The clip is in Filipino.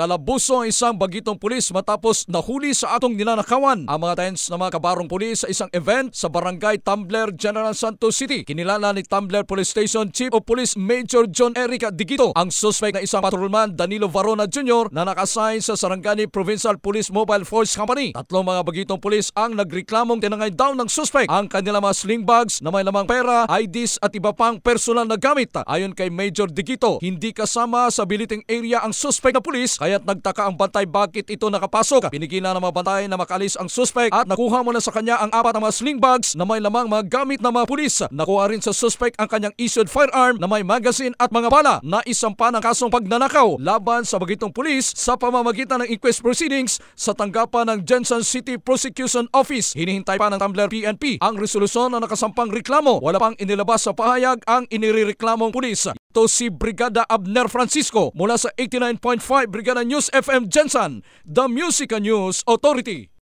Kalabuso ang isang bagitong pulis matapos nahuli sa atong nilanakawan. Ang mga tens na mga kabarong pulis sa isang event sa barangay Tumblr, General Santos City. Kinilala ni Tumblr Police Station Chief of Police Major John Eric Digito ang suspect na isang patrolman Danilo Varona Jr. na nakasign sa Sarangani Provincial Police Mobile Force Company. Tatlong mga bagitong pulis ang nagreklamong tinangay daw ng suspect ang kanilang mga sling bags na may lamang pera, IDs at iba pang personal na gamit. Ayon kay Major Digito, hindi kasama sa billeting area ang suspect na pulis kaya Kaya't nagtaka ang bantay bakit ito nakapasok. Pinigilan ng mga bantay na makalis ang suspect at nakuha mo na sa kanya ang apat na mga sling bags na may lamang mga gamit na mga pulis. Nakuha rin sa suspect ang kanyang issued firearm na may magazine at mga bala na isampa ng kasong pagnanakaw laban sa bagitong pulis sa pamamagitan ng inquest proceedings sa tanggapan ng Jensen City Prosecution Office. Hinihintay pa ng Tumblr PNP ang resolusyon na nakasampang reklamo. Wala pang inilabas sa pahayag ang inirereklamong pulis to si Brigada Abner Francisco mula sa 89.5 Brigada News FM Jensen, The Music News Authority.